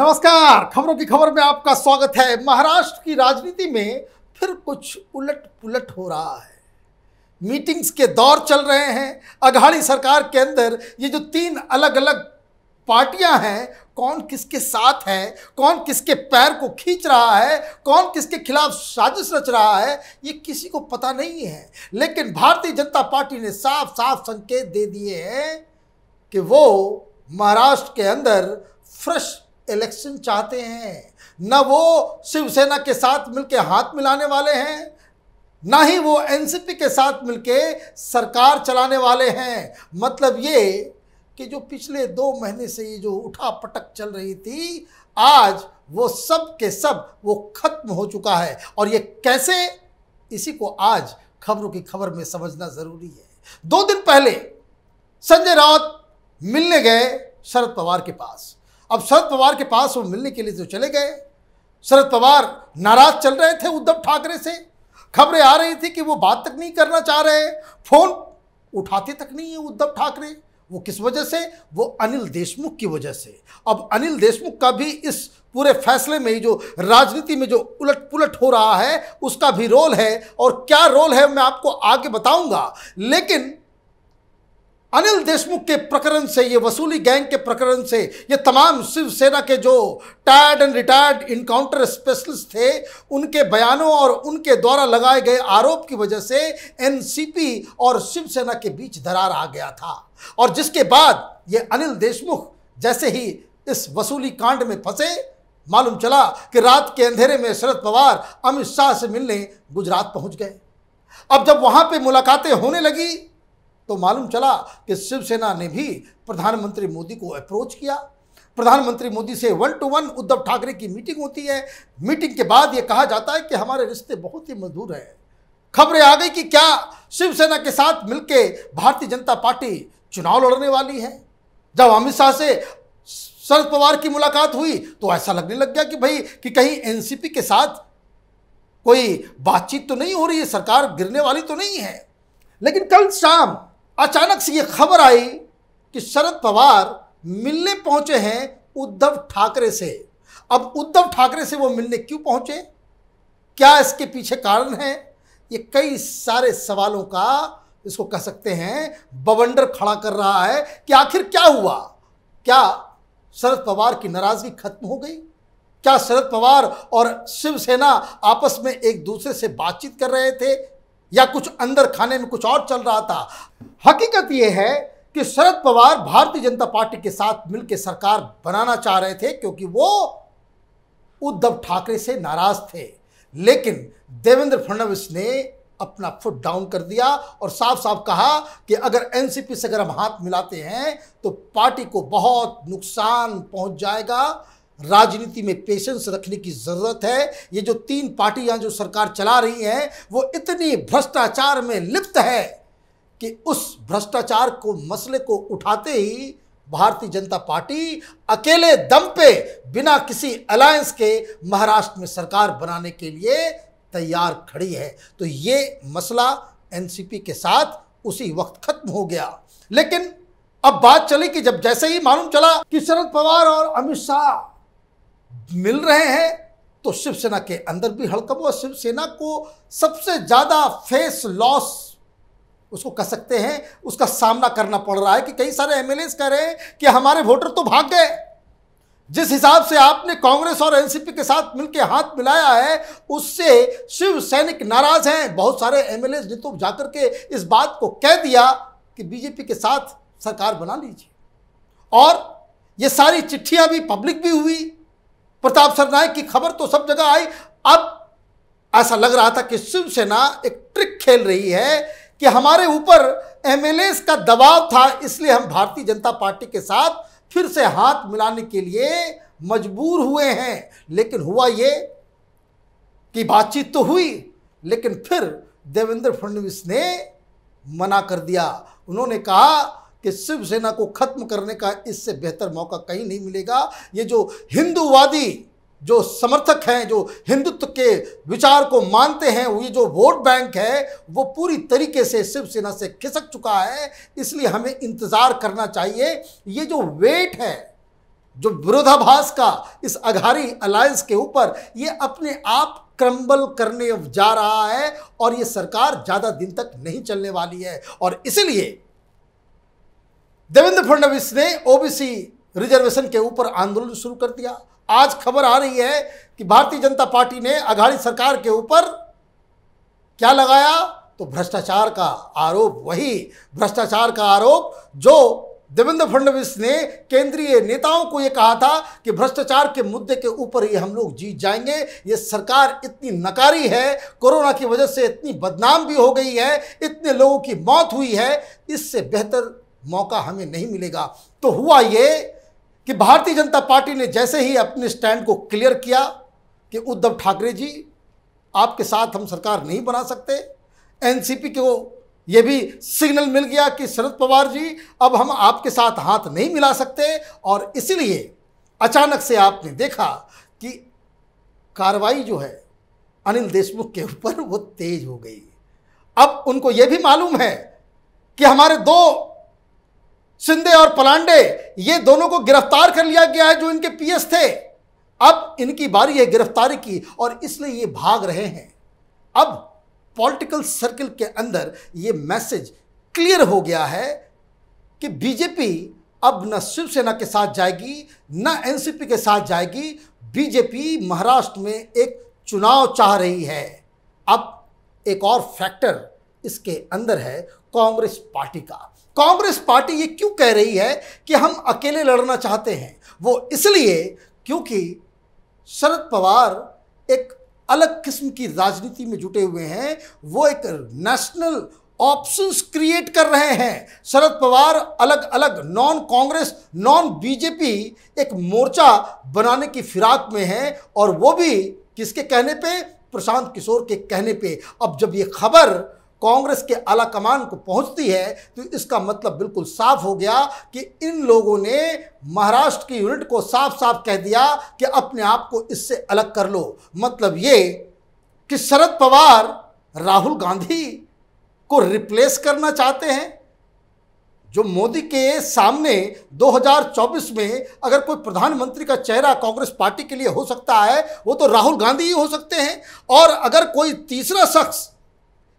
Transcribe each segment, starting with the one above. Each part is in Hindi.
नमस्कार खबरों की खबर में आपका स्वागत है महाराष्ट्र की राजनीति में फिर कुछ उलट पुलट हो रहा है मीटिंग्स के दौर चल रहे हैं अघाड़ी सरकार के अंदर ये जो तीन अलग अलग पार्टियां हैं कौन किसके साथ है कौन किसके पैर को खींच रहा है कौन किसके खिलाफ साजिश रच रहा है ये किसी को पता नहीं है लेकिन भारतीय जनता पार्टी ने साफ साफ संकेत दे दिए हैं कि वो महाराष्ट्र के अंदर फ्रेश इलेक्शन चाहते हैं न वो शिवसेना के साथ मिलकर हाथ मिलाने वाले हैं ना ही वो एनसीपी के साथ मिलके सरकार चलाने वाले हैं मतलब ये कि जो पिछले दो महीने से ये जो उठा पटक चल रही थी आज वो सब के सब वो खत्म हो चुका है और ये कैसे इसी को आज खबरों की खबर में समझना जरूरी है दो दिन पहले संजय राउत मिलने गए शरद पवार के पास अब शरद पवार के पास वो मिलने के लिए तो चले गए शरद पवार नाराज चल रहे थे उद्धव ठाकरे से खबरें आ रही थी कि वो बात तक नहीं करना चाह रहे फोन उठाते तक नहीं है उद्धव ठाकरे वो किस वजह से वो अनिल देशमुख की वजह से अब अनिल देशमुख का भी इस पूरे फैसले में ही जो राजनीति में जो उलट पुलट हो रहा है उसका भी रोल है और क्या रोल है मैं आपको आगे बताऊंगा लेकिन अनिल देशमुख के प्रकरण से ये वसूली गैंग के प्रकरण से ये तमाम शिवसेना के जो tired and retired encounter specialist थे उनके बयानों और उनके द्वारा लगाए गए आरोप की वजह से एनसीपी और शिवसेना के बीच दरार आ गया था और जिसके बाद ये अनिल देशमुख जैसे ही इस वसूली कांड में फंसे मालूम चला कि रात के अंधेरे में शरद पवार अमित शाह से मिलने गुजरात पहुंच गए अब जब वहां पे मुलाकातें होने लगी तो मालूम चला कि शिवसेना ने भी प्रधानमंत्री मोदी को अप्रोच किया प्रधानमंत्री मोदी से one to one Uddhav Thackeray की मीटिंग होती है मीटिंग के बाद ये कहा जाता है कि हमारे रिश्ते बहुत ही मधुर हैं खबरें आ गई कि क्या शिवसेना के साथ मिलकर भारतीय जनता पार्टी चुनाव लड़ने वाली है जब अमित शाह से शरद पवार की मुलाकात हुई तो ऐसा लगने लग गया कि भाई कि कहीं एनसीपी के साथ कोई बातचीत तो नहीं हो रही है सरकार गिरने वाली तो नहीं है लेकिन कल शाम अचानक से ये खबर आई कि शरद पवार मिलने पहुंचे हैं उद्धव ठाकरे से अब उद्धव ठाकरे से वो मिलने क्यों पहुंचे क्या इसके पीछे कारण है ये कई सारे सवालों का इसको कह सकते हैं बवंडर खड़ा कर रहा है कि आखिर क्या हुआ क्या शरद पवार की नाराजगी खत्म हो गई क्या शरद पवार और शिवसेना आपस में एक दूसरे से बातचीत कर रहे थे या कुछ अंदर खाने में कुछ और चल रहा था हकीकत यह है कि शरद पवार भारतीय जनता पार्टी के साथ मिलकर सरकार बनाना चाह रहे थे क्योंकि वो उद्धव ठाकरे से नाराज थे लेकिन देवेंद्र फडणवीस ने अपना फुट डाउन कर दिया और साफ साफ कहा कि अगर एनसीपी से अगर हम हाथ मिलाते हैं तो पार्टी को बहुत नुकसान पहुंच जाएगा राजनीति में पेशेंस रखने की ज़रूरत है ये जो तीन पार्टियां जो सरकार चला रही हैं वो इतनी भ्रष्टाचार में लिप्त है कि उस भ्रष्टाचार को मसले को उठाते ही भारतीय जनता पार्टी अकेले दम पे बिना किसी अलायंस के महाराष्ट्र में सरकार बनाने के लिए तैयार खड़ी है तो ये मसला एनसीपी के साथ उसी वक्त खत्म हो गया लेकिन अब बात चली कि जब जैसे ही मालूम चला कि शरद पवार और अमित शाह मिल रहे हैं तो शिवसेना के अंदर भी हड़कप हुआ शिवसेना को सबसे ज़्यादा फेस लॉस उसको कह सकते हैं उसका सामना करना पड़ रहा है कि कई सारे एम कह रहे हैं कि हमारे वोटर तो भाग गए जिस हिसाब से आपने कांग्रेस और एनसीपी के साथ मिलकर हाथ मिलाया है उससे शिव सैनिक नाराज हैं बहुत सारे एमएलए ने तो जाकर के इस बात को कह दिया कि बीजेपी के साथ सरकार बना लीजिए और ये सारी चिट्ठियां भी पब्लिक भी हुई प्रताप सरनायक की खबर तो सब जगह आई अब ऐसा लग रहा था कि शिवसेना एक ट्रिक खेल रही है कि हमारे ऊपर एमएलए का दबाव था इसलिए हम भारतीय जनता पार्टी के साथ फिर से हाथ मिलाने के लिए मजबूर हुए हैं लेकिन हुआ ये कि बातचीत तो हुई लेकिन फिर देवेंद्र फडणवीस ने मना कर दिया उन्होंने कहा कि शिवसेना को ख़त्म करने का इससे बेहतर मौका कहीं नहीं मिलेगा ये जो हिंदूवादी जो समर्थक हैं जो हिंदुत्व के विचार को मानते हैं ये जो वोट बैंक है वो पूरी तरीके से शिवसेना से खिसक चुका है इसलिए हमें इंतज़ार करना चाहिए ये जो वेट है जो विरोधाभास का इस अघारी अलायंस के ऊपर ये अपने आप क्रम्बल करने जा रहा है और ये सरकार ज़्यादा दिन तक नहीं चलने वाली है और इसलिए देवेंद्र फडणवीस ने ओबीसी रिजर्वेशन के ऊपर आंदोलन शुरू कर दिया आज खबर आ रही है कि भारतीय जनता पार्टी ने अघाड़ी सरकार के ऊपर क्या लगाया तो भ्रष्टाचार का आरोप वही भ्रष्टाचार का आरोप जो देवेंद्र फडणवीस ने केंद्रीय नेताओं को यह कहा था कि भ्रष्टाचार के मुद्दे के ऊपर ही हम लोग जीत जाएंगे ये सरकार इतनी नकारी है कोरोना की वजह से इतनी बदनाम भी हो गई है इतने लोगों की मौत हुई है इससे बेहतर मौका हमें नहीं मिलेगा तो हुआ ये कि भारतीय जनता पार्टी ने जैसे ही अपने स्टैंड को क्लियर किया कि उद्धव ठाकरे जी आपके साथ हम सरकार नहीं बना सकते एनसीपी को यह भी सिग्नल मिल गया कि शरद पवार जी अब हम आपके साथ हाथ नहीं मिला सकते और इसीलिए अचानक से आपने देखा कि कार्रवाई जो है अनिल देशमुख के ऊपर वो तेज हो गई अब उनको यह भी मालूम है कि हमारे दो सिंधे और पलांडे ये दोनों को गिरफ्तार कर लिया गया है जो इनके पीएस थे अब इनकी बारी है गिरफ्तारी की और इसलिए ये भाग रहे हैं अब पॉलिटिकल सर्कल के अंदर ये मैसेज क्लियर हो गया है कि बीजेपी अब न शिवसेना के साथ जाएगी न एनसीपी के साथ जाएगी बीजेपी महाराष्ट्र में एक चुनाव चाह रही है अब एक और फैक्टर इसके अंदर है कांग्रेस पार्टी का कांग्रेस पार्टी ये क्यों कह रही है कि हम अकेले लड़ना चाहते हैं वो इसलिए क्योंकि शरद पवार एक अलग किस्म की राजनीति में जुटे हुए हैं वो एक नेशनल ऑप्शंस क्रिएट कर रहे हैं शरद पवार अलग अलग नॉन कांग्रेस नॉन बीजेपी एक मोर्चा बनाने की फिराक में है और वो भी किसके कहने पे प्रशांत किशोर के कहने पे अब जब ये खबर कांग्रेस के आलाकमान को पहुंचती है तो इसका मतलब बिल्कुल साफ हो गया कि इन लोगों ने महाराष्ट्र की यूनिट को साफ साफ कह दिया कि अपने आप को इससे अलग कर लो मतलब ये कि शरद पवार राहुल गांधी को रिप्लेस करना चाहते हैं जो मोदी के सामने 2024 में अगर कोई प्रधानमंत्री का चेहरा कांग्रेस पार्टी के लिए हो सकता है वो तो राहुल गांधी ही हो सकते हैं और अगर कोई तीसरा शख्स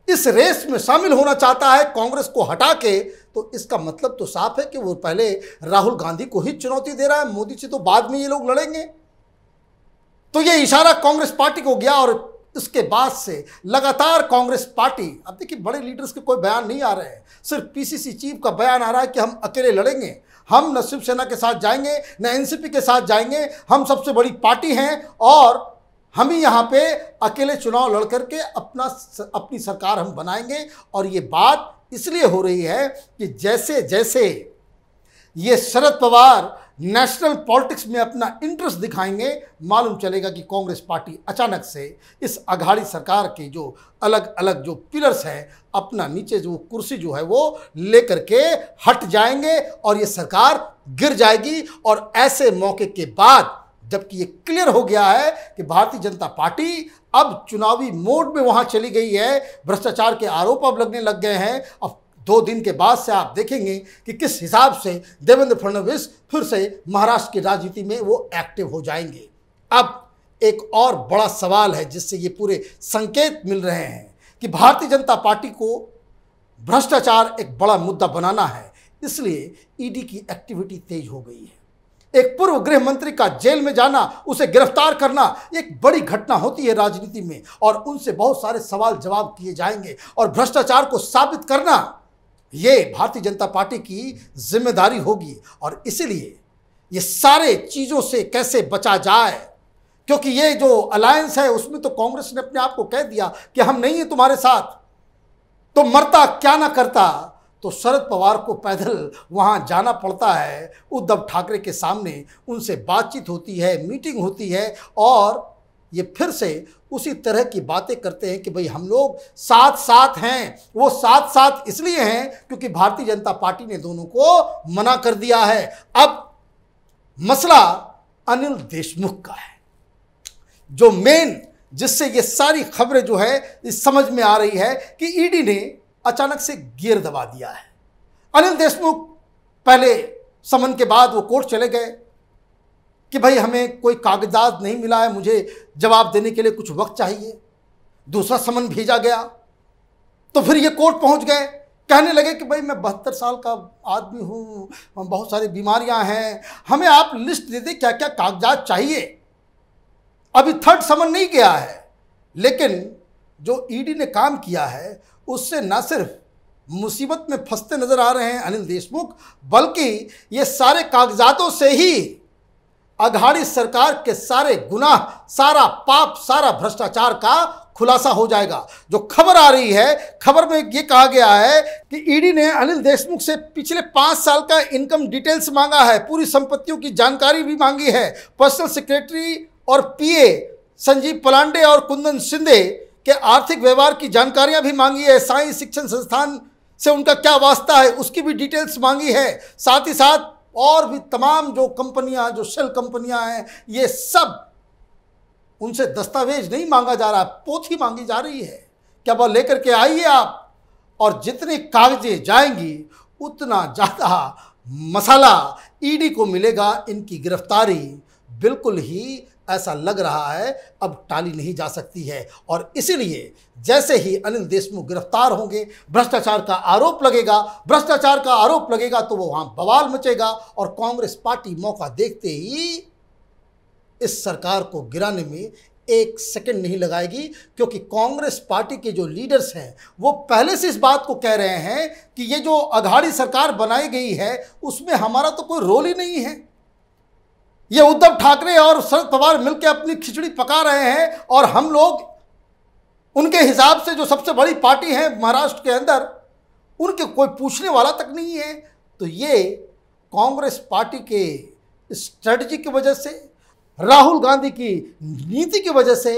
इस रेस में शामिल होना चाहता है कांग्रेस को हटा के तो इसका मतलब तो साफ है कि वो पहले राहुल गांधी को ही चुनौती दे रहा है मोदी से तो बाद में ये लोग लड़ेंगे तो ये इशारा कांग्रेस पार्टी को गया और इसके बाद से लगातार कांग्रेस पार्टी अब देखिए बड़े लीडर्स के कोई बयान नहीं आ रहे हैं सिर्फ पीसीसी चीफ का बयान आ रहा है कि हम अकेले लड़ेंगे हम न शिवसेना के साथ जाएंगे न एनसीपी के साथ जाएंगे हम सबसे बड़ी पार्टी हैं और हम ही यहाँ पे अकेले चुनाव लड़ करके अपना अपनी सरकार हम बनाएंगे और ये बात इसलिए हो रही है कि जैसे जैसे ये शरद पवार नेशनल पॉलिटिक्स में अपना इंटरेस्ट दिखाएंगे मालूम चलेगा कि कांग्रेस पार्टी अचानक से इस अघाड़ी सरकार के जो अलग अलग जो पिलर्स हैं अपना नीचे जो कुर्सी जो है वो लेकर के हट जाएंगे और ये सरकार गिर जाएगी और ऐसे मौके के बाद जबकि ये क्लियर हो गया है कि भारतीय जनता पार्टी अब चुनावी मोड में वहाँ चली गई है भ्रष्टाचार के आरोप अब लगने लग गए हैं अब दो दिन के बाद से आप देखेंगे कि किस हिसाब से देवेंद्र फडणवीस फिर से महाराष्ट्र की राजनीति में वो एक्टिव हो जाएंगे अब एक और बड़ा सवाल है जिससे ये पूरे संकेत मिल रहे हैं कि भारतीय जनता पार्टी को भ्रष्टाचार एक बड़ा मुद्दा बनाना है इसलिए ईडी e की एक्टिविटी तेज हो गई है एक पूर्व गृह मंत्री का जेल में जाना उसे गिरफ्तार करना एक बड़ी घटना होती है राजनीति में और उनसे बहुत सारे सवाल जवाब किए जाएंगे और भ्रष्टाचार को साबित करना ये भारतीय जनता पार्टी की जिम्मेदारी होगी और इसलिए ये सारे चीज़ों से कैसे बचा जाए क्योंकि ये जो अलायंस है उसमें तो कांग्रेस ने अपने आप को कह दिया कि हम नहीं हैं तुम्हारे साथ तो मरता क्या ना करता तो शरद पवार को पैदल वहाँ जाना पड़ता है उद्धव ठाकरे के सामने उनसे बातचीत होती है मीटिंग होती है और ये फिर से उसी तरह की बातें करते हैं कि भाई हम लोग साथ साथ हैं वो साथ साथ इसलिए हैं क्योंकि भारतीय जनता पार्टी ने दोनों को मना कर दिया है अब मसला अनिल देशमुख का है जो मेन जिससे ये सारी खबरें जो है इस समझ में आ रही है कि ईडी ने अचानक से गियर दबा दिया है अनिल देशमुख पहले समन के बाद वो कोर्ट चले गए कि भाई हमें कोई कागजात नहीं मिला है मुझे जवाब देने के लिए कुछ वक्त चाहिए दूसरा समन भेजा गया तो फिर ये कोर्ट पहुंच गए कहने लगे कि भाई मैं बहत्तर साल का आदमी हूँ बहुत सारी बीमारियां हैं हमें आप लिस्ट दे दे क्या क्या कागजात चाहिए अभी थर्ड समन नहीं गया है लेकिन जो ईडी ने काम किया है उससे ना सिर्फ मुसीबत में फंसते नज़र आ रहे हैं अनिल देशमुख बल्कि ये सारे कागजातों से ही अघाड़ी सरकार के सारे गुनाह सारा पाप सारा भ्रष्टाचार का खुलासा हो जाएगा जो खबर आ रही है खबर में ये कहा गया है कि ईडी ने अनिल देशमुख से पिछले पाँच साल का इनकम डिटेल्स मांगा है पूरी संपत्तियों की जानकारी भी मांगी है पर्सनल सेक्रेटरी और पीए संजीव पलांडे और कुंदन शिंदे कि आर्थिक व्यवहार की जानकारियां भी मांगी है साइंस शिक्षण संस्थान से उनका क्या वास्ता है उसकी भी डिटेल्स मांगी है साथ ही साथ और भी तमाम जो कंपनियां जो सेल कंपनियां हैं ये सब उनसे दस्तावेज नहीं मांगा जा रहा पोथी मांगी जा रही है क्या वह लेकर के आइए आप और जितने कागजें जाएंगी उतना ज़्यादा मसाला ईडी को मिलेगा इनकी गिरफ्तारी बिल्कुल ही ऐसा लग रहा है अब टाली नहीं जा सकती है और इसीलिए जैसे ही अनिल देशमुख गिरफ्तार होंगे भ्रष्टाचार का आरोप लगेगा भ्रष्टाचार का आरोप लगेगा तो वो वहां बवाल मचेगा और कांग्रेस पार्टी मौका देखते ही इस सरकार को गिराने में एक सेकंड नहीं लगाएगी क्योंकि कांग्रेस पार्टी के जो लीडर्स हैं वो पहले से इस बात को कह रहे हैं कि ये जो अघाड़ी सरकार बनाई गई है उसमें हमारा तो कोई रोल ही नहीं है ये उद्धव ठाकरे और शरद पवार मिलकर अपनी खिचड़ी पका रहे हैं और हम लोग उनके हिसाब से जो सबसे बड़ी पार्टी है महाराष्ट्र के अंदर उनके कोई पूछने वाला तक नहीं है तो ये कांग्रेस पार्टी के स्ट्रेटजी की वजह से राहुल गांधी की नीति की वजह से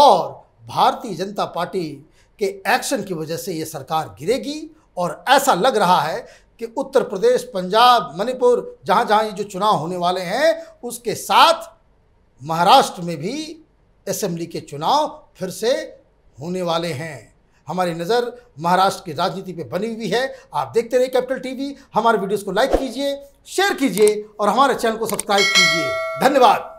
और भारतीय जनता पार्टी के एक्शन की वजह से ये सरकार गिरेगी और ऐसा लग रहा है कि उत्तर प्रदेश पंजाब मणिपुर जहाँ जहाँ ये जो चुनाव होने वाले हैं उसके साथ महाराष्ट्र में भी असेंबली के चुनाव फिर से होने वाले हैं हमारी नज़र महाराष्ट्र की राजनीति पे बनी हुई है आप देखते रहिए कैपिटल टीवी हमारे वीडियोस को लाइक कीजिए शेयर कीजिए और हमारे चैनल को सब्सक्राइब कीजिए धन्यवाद